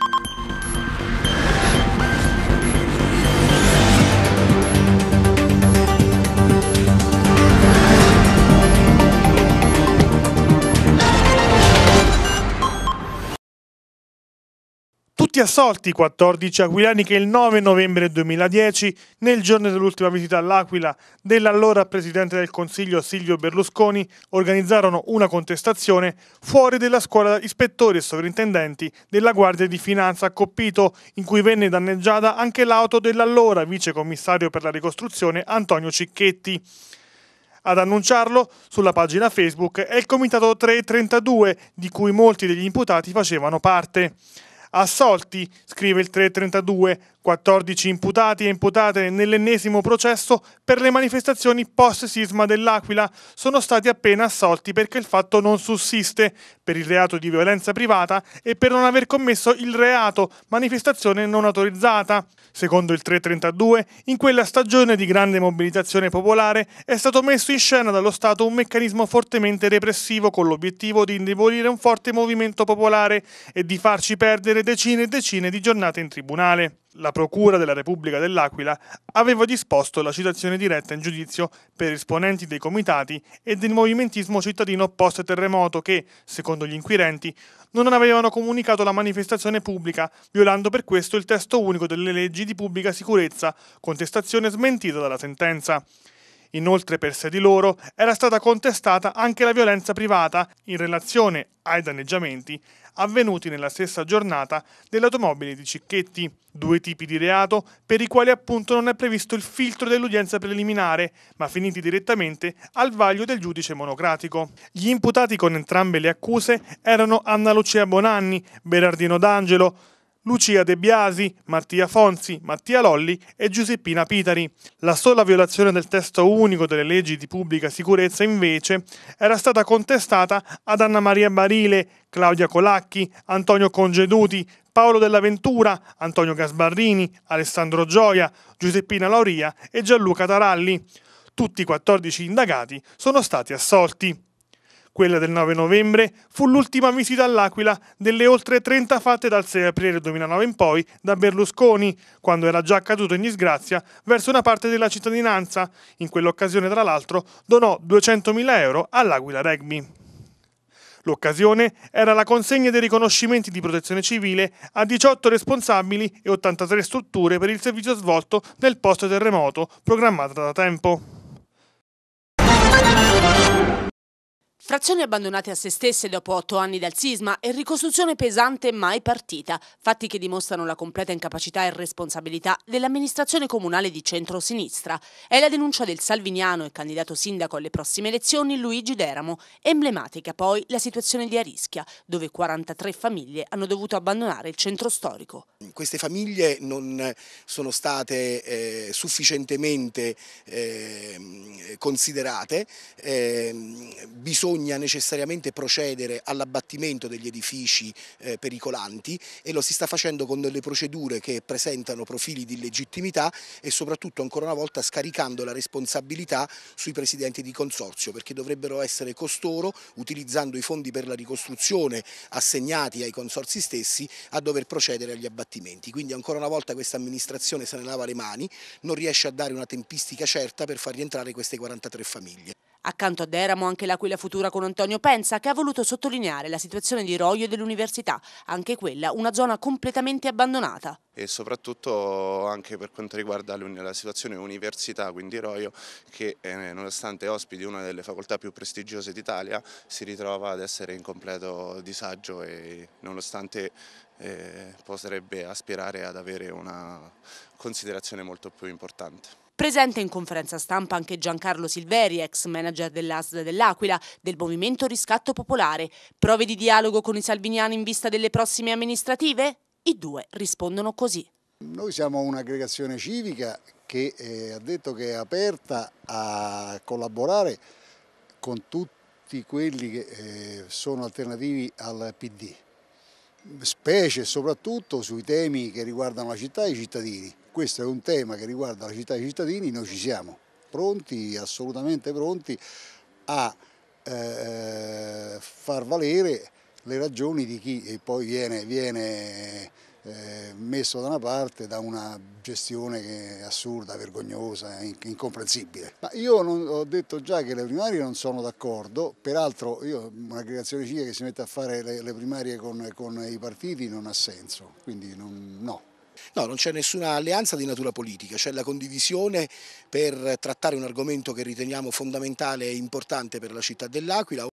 you Stati assolti i 14 aquilani che il 9 novembre 2010, nel giorno dell'ultima visita all'Aquila dell'allora presidente del Consiglio Silvio Berlusconi, organizzarono una contestazione fuori della scuola ispettori e sovrintendenti della Guardia di Finanza a Coppito, in cui venne danneggiata anche l'auto dell'allora vice commissario per la ricostruzione Antonio Cicchetti. Ad annunciarlo sulla pagina Facebook è il Comitato 332, di cui molti degli imputati facevano parte assolti, scrive il 332, 14 imputati e imputate nell'ennesimo processo per le manifestazioni post-sisma dell'Aquila sono stati appena assolti perché il fatto non sussiste, per il reato di violenza privata e per non aver commesso il reato manifestazione non autorizzata. Secondo il 332, in quella stagione di grande mobilitazione popolare è stato messo in scena dallo Stato un meccanismo fortemente repressivo con l'obiettivo di indebolire un forte movimento popolare e di farci perdere decine e decine di giornate in tribunale la Procura della Repubblica dell'Aquila aveva disposto la citazione diretta in giudizio per esponenti dei comitati e del movimentismo cittadino post-terremoto che, secondo gli inquirenti, non avevano comunicato la manifestazione pubblica, violando per questo il testo unico delle leggi di pubblica sicurezza, contestazione smentita dalla sentenza. Inoltre per sé di loro era stata contestata anche la violenza privata in relazione ai danneggiamenti avvenuti nella stessa giornata dell'automobile di Cicchetti, due tipi di reato per i quali appunto non è previsto il filtro dell'udienza preliminare, ma finiti direttamente al vaglio del giudice monocratico. Gli imputati con entrambe le accuse erano Anna Lucia Bonanni, Berardino D'Angelo, Lucia De Biasi, Mattia Fonzi, Mattia Lolli e Giuseppina Pitari. La sola violazione del testo unico delle leggi di pubblica sicurezza, invece, era stata contestata ad Anna Maria Barile, Claudia Colacchi, Antonio Congeduti, Paolo Della Ventura, Antonio Gasbarrini, Alessandro Gioia, Giuseppina Lauria e Gianluca Taralli. Tutti i 14 indagati sono stati assolti. Quella del 9 novembre fu l'ultima visita all'Aquila delle oltre 30 fatte dal 6 aprile 2009 in poi da Berlusconi, quando era già caduto in disgrazia verso una parte della cittadinanza. In quell'occasione, tra l'altro, donò 200.000 euro all'Aquila Rugby. L'occasione era la consegna dei riconoscimenti di protezione civile a 18 responsabili e 83 strutture per il servizio svolto nel post terremoto programmata da tempo. Frazioni abbandonate a se stesse dopo otto anni dal sisma e ricostruzione pesante mai partita, fatti che dimostrano la completa incapacità e responsabilità dell'amministrazione comunale di centro-sinistra. È la denuncia del salviniano e candidato sindaco alle prossime elezioni Luigi Deramo, emblematica poi la situazione di Arischia, dove 43 famiglie hanno dovuto abbandonare il centro storico. Queste famiglie non sono state eh, sufficientemente eh, considerate, eh, bisogna necessariamente procedere all'abbattimento degli edifici eh, pericolanti e lo si sta facendo con delle procedure che presentano profili di illegittimità e soprattutto ancora una volta scaricando la responsabilità sui presidenti di consorzio perché dovrebbero essere costoro, utilizzando i fondi per la ricostruzione assegnati ai consorsi stessi, a dover procedere agli abbattimenti. Quindi ancora una volta questa amministrazione se ne lava le mani, non riesce a dare una tempistica certa per far rientrare queste 40 143 famiglie. Accanto a Deramo anche l'Aquila Futura con Antonio Pensa che ha voluto sottolineare la situazione di Roglio e dell'università, anche quella una zona completamente abbandonata. E soprattutto anche per quanto riguarda la situazione università, quindi Roglio, che eh, nonostante ospiti una delle facoltà più prestigiose d'Italia, si ritrova ad essere in completo disagio e nonostante potrebbe aspirare ad avere una considerazione molto più importante. Presente in conferenza stampa anche Giancarlo Silveri, ex manager dell'ASD dell'Aquila, del Movimento Riscatto Popolare. Prove di dialogo con i salviniani in vista delle prossime amministrative? I due rispondono così. Noi siamo un'aggregazione civica che eh, ha detto che è aperta a collaborare con tutti quelli che eh, sono alternativi al PD specie e soprattutto sui temi che riguardano la città e i cittadini. Questo è un tema che riguarda la città e i cittadini, noi ci siamo pronti, assolutamente pronti a eh, far valere le ragioni di chi poi viene, viene eh, messo da una parte da una gestione assurda, vergognosa, eh, incomprensibile. Ma io non, ho detto già che le primarie non sono d'accordo, peraltro io un'aggregazione civica che si mette a fare le, le primarie con, con, i partiti non ha senso, quindi non, no. No, non c'è nessuna alleanza di natura politica, c'è la condivisione per trattare un argomento che riteniamo fondamentale e importante per la città dell'Aquila.